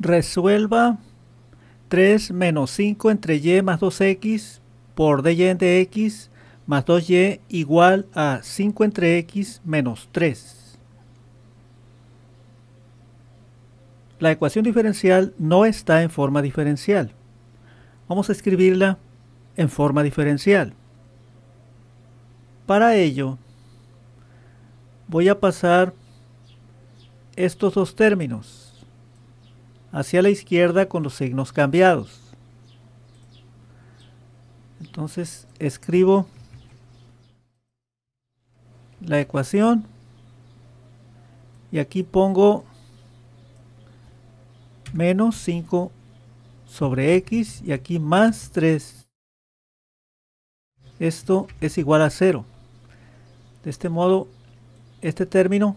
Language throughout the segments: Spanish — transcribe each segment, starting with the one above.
Resuelva 3 menos 5 entre y más 2x por dy de x más 2y igual a 5 entre x menos 3. La ecuación diferencial no está en forma diferencial. Vamos a escribirla en forma diferencial. Para ello, voy a pasar estos dos términos hacia la izquierda con los signos cambiados. Entonces escribo la ecuación y aquí pongo menos 5 sobre x y aquí más 3. Esto es igual a 0. De este modo, este término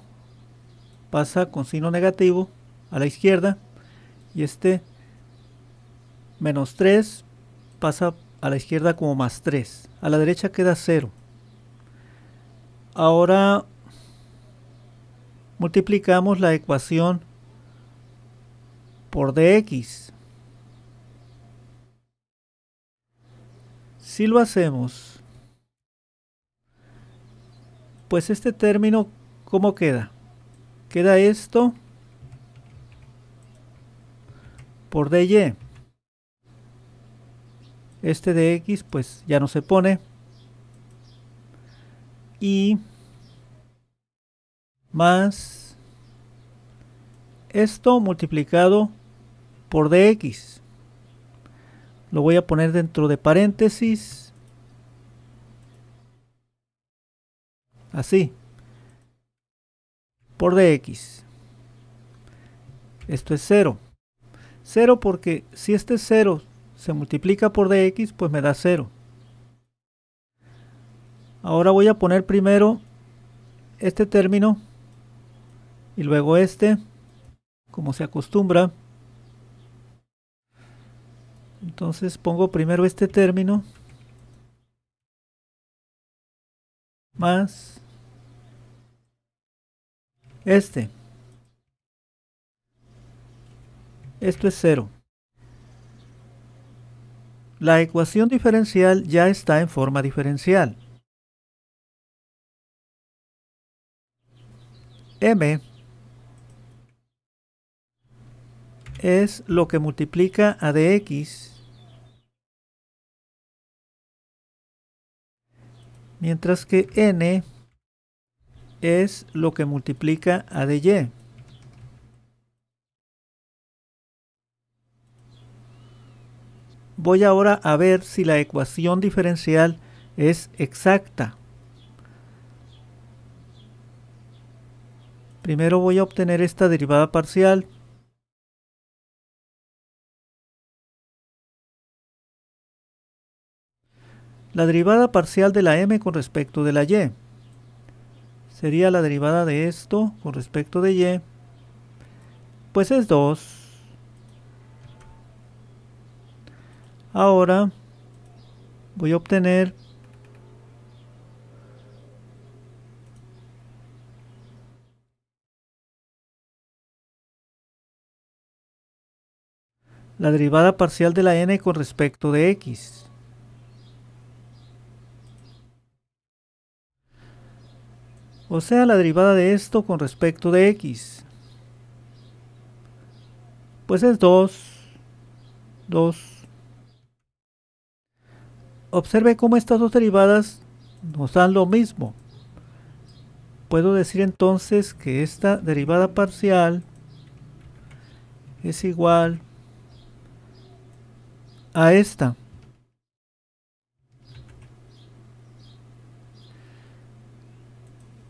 pasa con signo negativo a la izquierda y este menos 3 pasa a la izquierda como más 3. A la derecha queda 0. Ahora multiplicamos la ecuación por dx. Si lo hacemos, pues este término, ¿cómo queda? Queda esto por dy. E. Este de x pues ya no se pone. Y más esto multiplicado por dx. Lo voy a poner dentro de paréntesis. Así. Por dx. Esto es cero 0 porque si este 0 se multiplica por dx, pues me da cero Ahora voy a poner primero este término y luego este, como se acostumbra. Entonces pongo primero este término más este. Esto es cero. La ecuación diferencial ya está en forma diferencial. m es lo que multiplica a dx mientras que n es lo que multiplica a y. voy ahora a ver si la ecuación diferencial es exacta. Primero voy a obtener esta derivada parcial. La derivada parcial de la m con respecto de la y. Sería la derivada de esto con respecto de y. Pues es 2 Ahora voy a obtener la derivada parcial de la n con respecto de x. O sea, la derivada de esto con respecto de x. Pues es 2, 2 Observe cómo estas dos derivadas nos dan lo mismo. Puedo decir entonces que esta derivada parcial es igual a esta.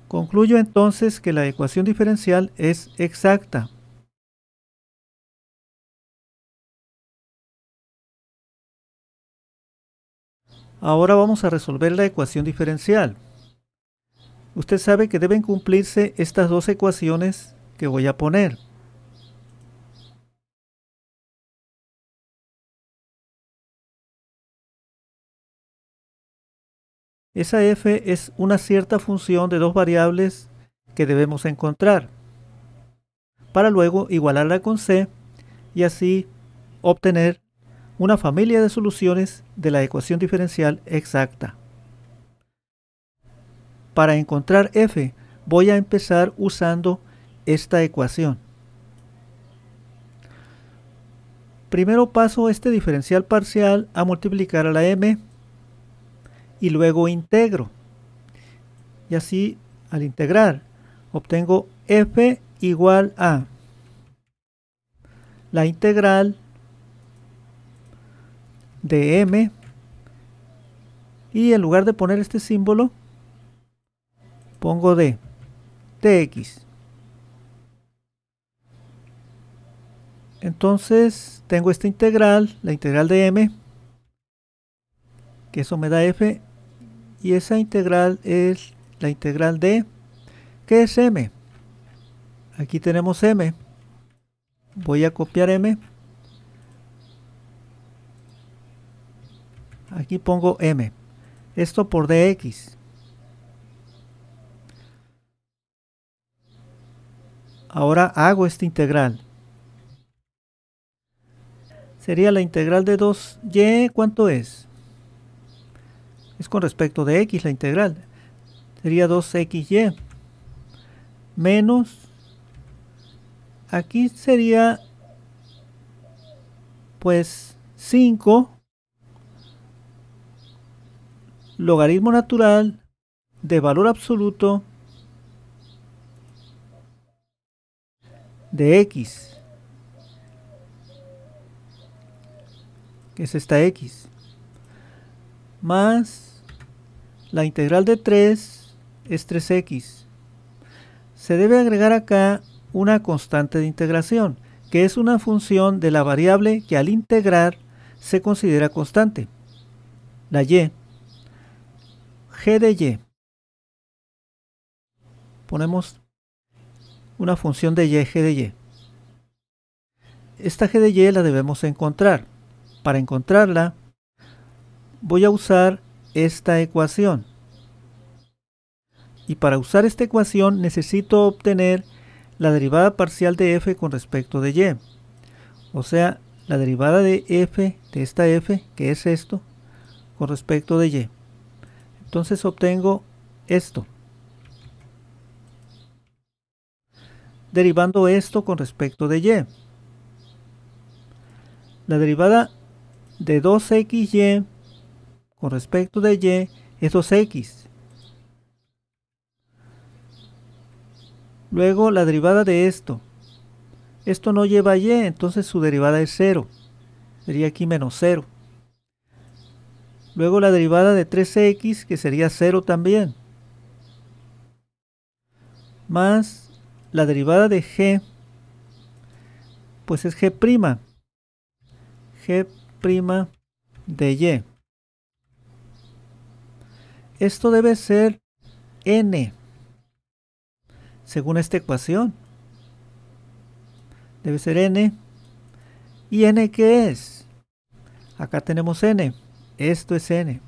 Concluyo entonces que la ecuación diferencial es exacta. Ahora vamos a resolver la ecuación diferencial. Usted sabe que deben cumplirse estas dos ecuaciones que voy a poner. Esa f es una cierta función de dos variables que debemos encontrar para luego igualarla con c y así obtener una familia de soluciones de la ecuación diferencial exacta. Para encontrar f voy a empezar usando esta ecuación. Primero paso este diferencial parcial a multiplicar a la m y luego integro. Y así al integrar obtengo f igual a la integral de M. Y en lugar de poner este símbolo, pongo de TX. Entonces tengo esta integral, la integral de M, que eso me da F. Y esa integral es la integral de, que es M? Aquí tenemos M. Voy a copiar M Aquí pongo M. Esto por DX. Ahora hago esta integral. Sería la integral de 2y, ¿cuánto es? Es con respecto de x la integral. Sería 2xy menos, aquí sería pues 5 logaritmo natural de valor absoluto de x, que es esta x, más la integral de 3 es 3x. Se debe agregar acá una constante de integración, que es una función de la variable que al integrar se considera constante, la y g de y. Ponemos una función de y, g de y. Esta g de y la debemos encontrar. Para encontrarla voy a usar esta ecuación. Y para usar esta ecuación necesito obtener la derivada parcial de f con respecto de y. O sea, la derivada de f, de esta f, que es esto, con respecto de y. Entonces obtengo esto. Derivando esto con respecto de y. La derivada de 2xy con respecto de y es 2x. Luego la derivada de esto. Esto no lleva y, entonces su derivada es 0. Sería aquí menos 0. Luego la derivada de 3x, que sería 0 también. Más la derivada de g, pues es g'. g' de y. Esto debe ser n, según esta ecuación. Debe ser n. ¿Y n qué es? Acá tenemos n. Esto es n.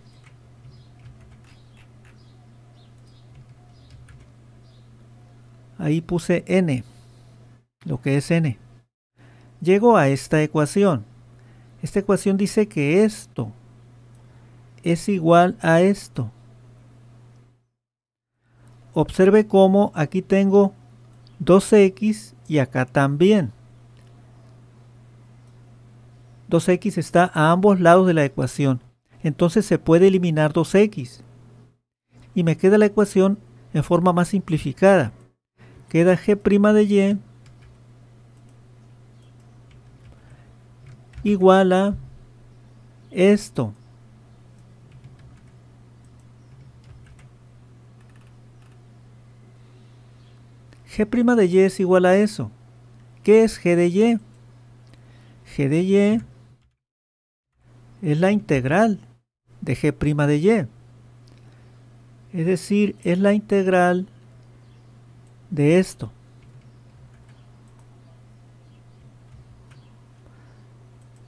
Ahí puse n, lo que es n. Llego a esta ecuación. Esta ecuación dice que esto es igual a esto. Observe cómo aquí tengo 2x y acá también. 2x está a ambos lados de la ecuación entonces se puede eliminar 2x. Y me queda la ecuación en forma más simplificada. Queda g' de y igual a esto. g' de y es igual a eso. ¿Qué es g de y? g de y es la integral de g' de y. Es decir, es la integral de esto.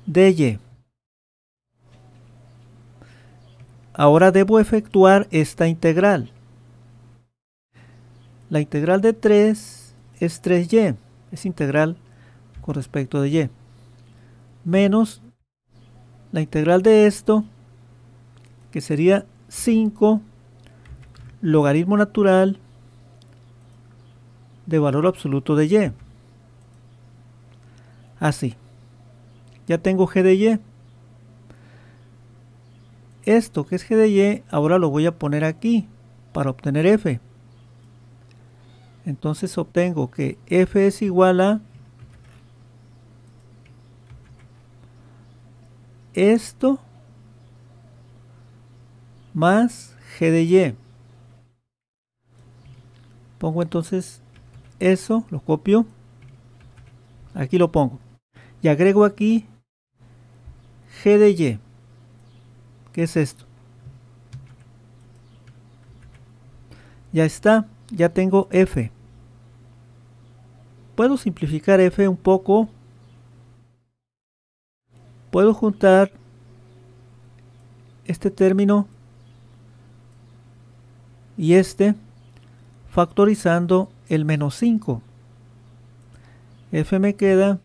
de y. Ahora debo efectuar esta integral. La integral de 3 es 3y, es integral con respecto de y, menos la integral de esto que sería 5 logaritmo natural de valor absoluto de y. Así. Ya tengo g de y. Esto que es g de y, ahora lo voy a poner aquí para obtener f. Entonces obtengo que f es igual a esto más g de y. Pongo entonces eso, lo copio. Aquí lo pongo. Y agrego aquí g de y. ¿Qué es esto? Ya está, ya tengo f. Puedo simplificar f un poco. Puedo juntar este término y este factorizando el menos 5. f me queda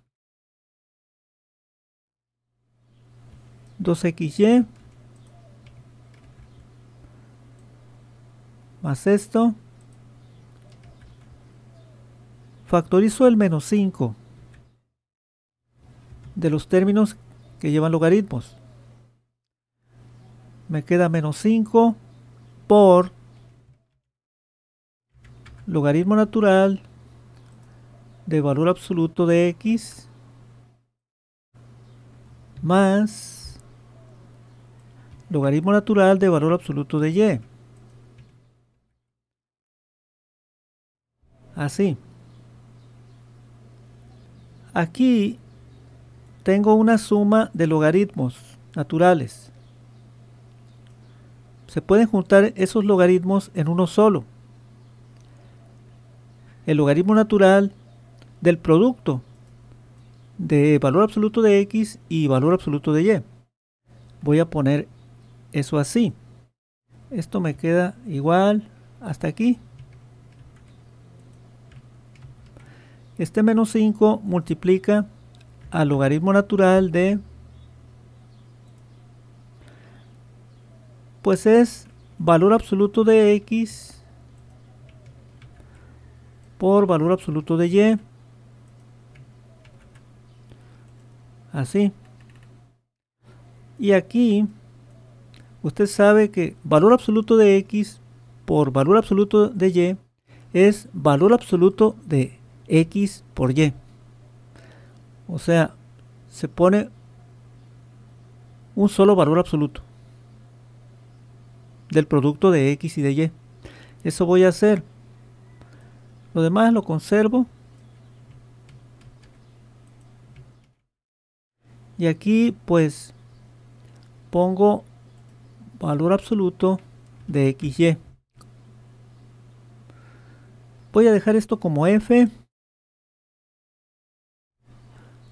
2xy más esto factorizo el menos 5 de los términos que llevan logaritmos me queda menos 5 por logaritmo natural de valor absoluto de x más logaritmo natural de valor absoluto de y. Así. Aquí tengo una suma de logaritmos naturales. Se pueden juntar esos logaritmos en uno solo el logaritmo natural del producto de valor absoluto de x y valor absoluto de y. Voy a poner eso así. Esto me queda igual hasta aquí. Este menos 5 multiplica al logaritmo natural de... Pues es valor absoluto de x por valor absoluto de y. Así. Y aquí usted sabe que valor absoluto de x por valor absoluto de y es valor absoluto de x por y. O sea, se pone un solo valor absoluto del producto de x y de y. Eso voy a hacer. Lo demás lo conservo. Y aquí pues pongo valor absoluto de XY. Voy a dejar esto como F.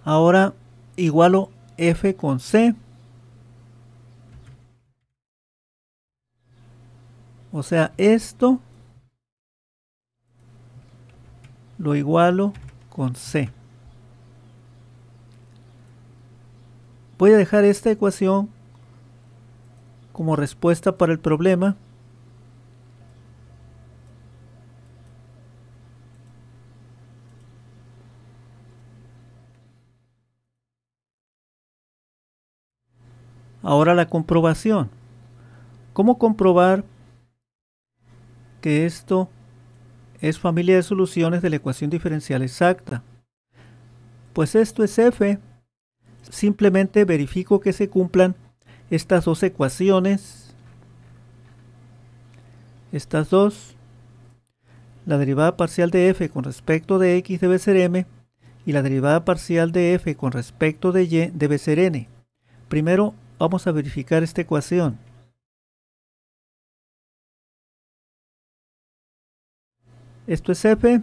Ahora igualo F con C. O sea, esto lo igualo con C. Voy a dejar esta ecuación como respuesta para el problema. Ahora la comprobación. ¿Cómo comprobar que esto es familia de soluciones de la ecuación diferencial exacta. Pues esto es f. Simplemente verifico que se cumplan estas dos ecuaciones. Estas dos. La derivada parcial de f con respecto de x debe ser m y la derivada parcial de f con respecto de y debe ser n. Primero vamos a verificar esta ecuación. Esto es f.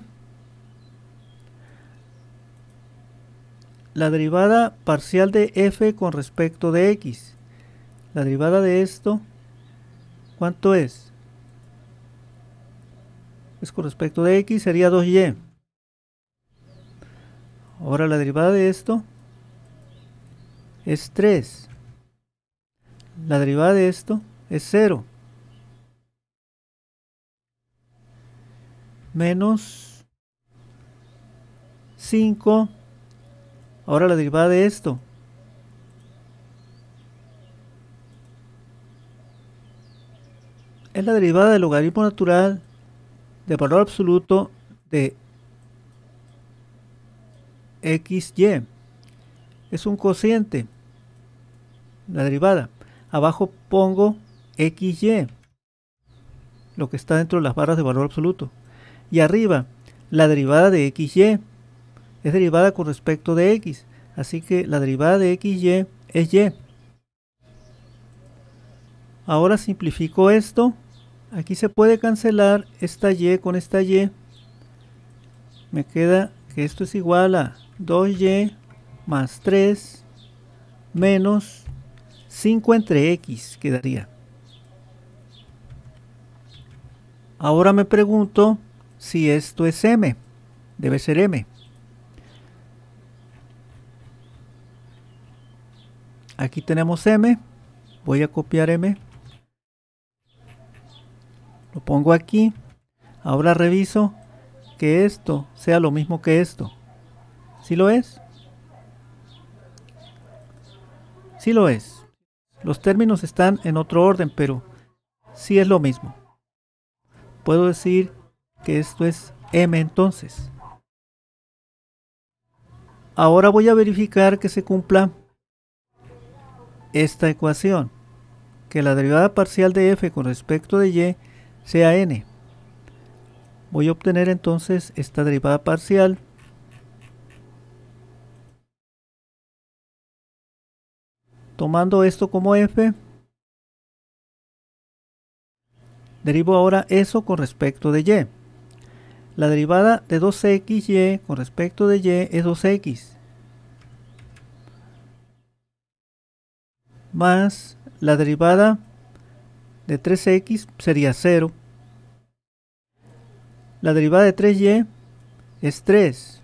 La derivada parcial de f con respecto de x. La derivada de esto, ¿cuánto es? Es con respecto de x, sería 2y. Ahora la derivada de esto es 3. La derivada de esto es 0. menos 5. Ahora la derivada de esto. Es la derivada del logaritmo natural de valor absoluto de xy. Es un cociente. La derivada. Abajo pongo xy. Lo que está dentro de las barras de valor absoluto y arriba. La derivada de xy es derivada con respecto de x. Así que la derivada de xy es y. Ahora simplifico esto. Aquí se puede cancelar esta y con esta y. Me queda que esto es igual a 2y más 3 menos 5 entre x quedaría. Ahora me pregunto si esto es M. Debe ser M. Aquí tenemos M. Voy a copiar M. Lo pongo aquí. Ahora reviso que esto sea lo mismo que esto. Si ¿Sí lo es? si sí lo es. Los términos están en otro orden, pero sí es lo mismo. Puedo decir que esto es M entonces. Ahora voy a verificar que se cumpla esta ecuación, que la derivada parcial de f con respecto de y sea n. Voy a obtener entonces esta derivada parcial tomando esto como f, derivo ahora eso con respecto de y. La derivada de 2xy con respecto de y es 2x. Más la derivada de 3x sería 0. La derivada de 3y es 3.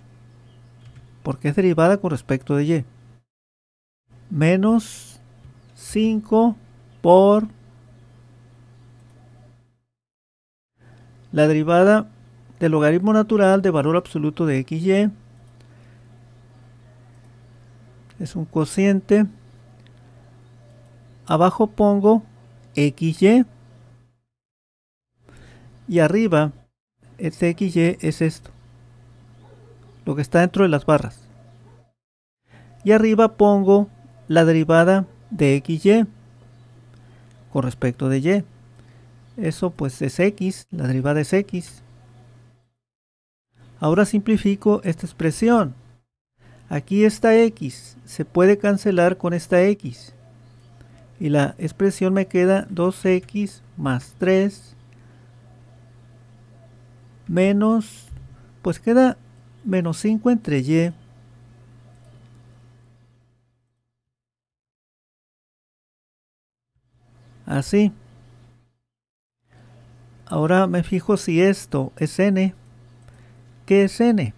Porque es derivada con respecto de y. Menos 5 por la derivada del logaritmo natural de valor absoluto de xy. Es un cociente. Abajo pongo xy. Y arriba, este xy es esto. Lo que está dentro de las barras. Y arriba pongo la derivada de xy con respecto de y. Eso pues es x, la derivada es x. Ahora simplifico esta expresión. Aquí está x se puede cancelar con esta x. Y la expresión me queda 2x más 3 menos, pues queda menos 5 entre y. Así. Ahora me fijo si esto es n. ¿Qué es n?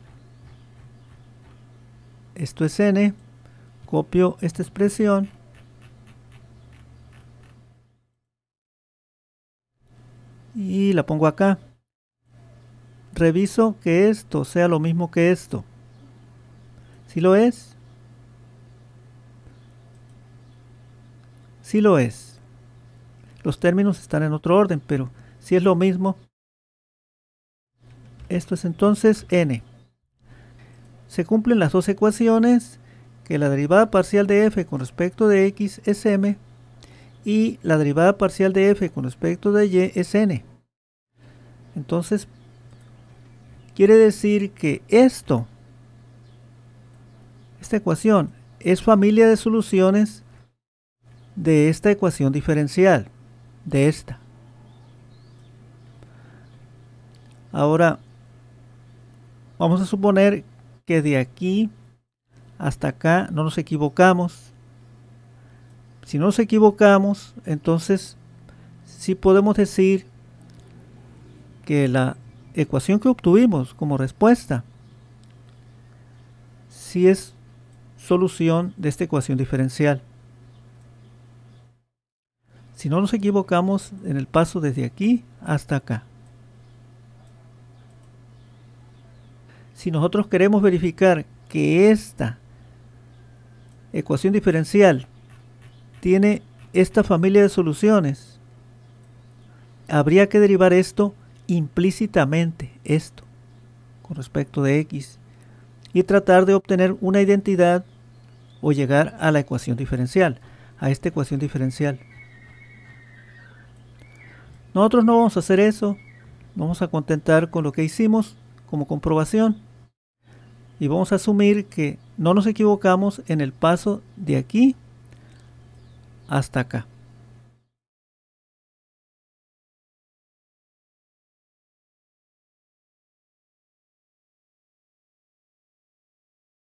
Esto es n. Copio esta expresión. Y la pongo acá. Reviso que esto sea lo mismo que esto. Si lo es, si lo es. Los términos están en otro orden, pero si es lo mismo, esto es entonces n. Se cumplen las dos ecuaciones, que la derivada parcial de f con respecto de x es m y la derivada parcial de f con respecto de y es n. Entonces, quiere decir que esto, esta ecuación, es familia de soluciones de esta ecuación diferencial, de esta. Ahora, Vamos a suponer que de aquí hasta acá no nos equivocamos. Si no nos equivocamos, entonces sí podemos decir que la ecuación que obtuvimos como respuesta sí es solución de esta ecuación diferencial. Si no nos equivocamos en el paso desde aquí hasta acá. si nosotros queremos verificar que esta ecuación diferencial tiene esta familia de soluciones, habría que derivar esto implícitamente, esto, con respecto de x, y tratar de obtener una identidad o llegar a la ecuación diferencial, a esta ecuación diferencial. Nosotros no vamos a hacer eso, vamos a contentar con lo que hicimos como comprobación y vamos a asumir que no nos equivocamos en el paso de aquí hasta acá.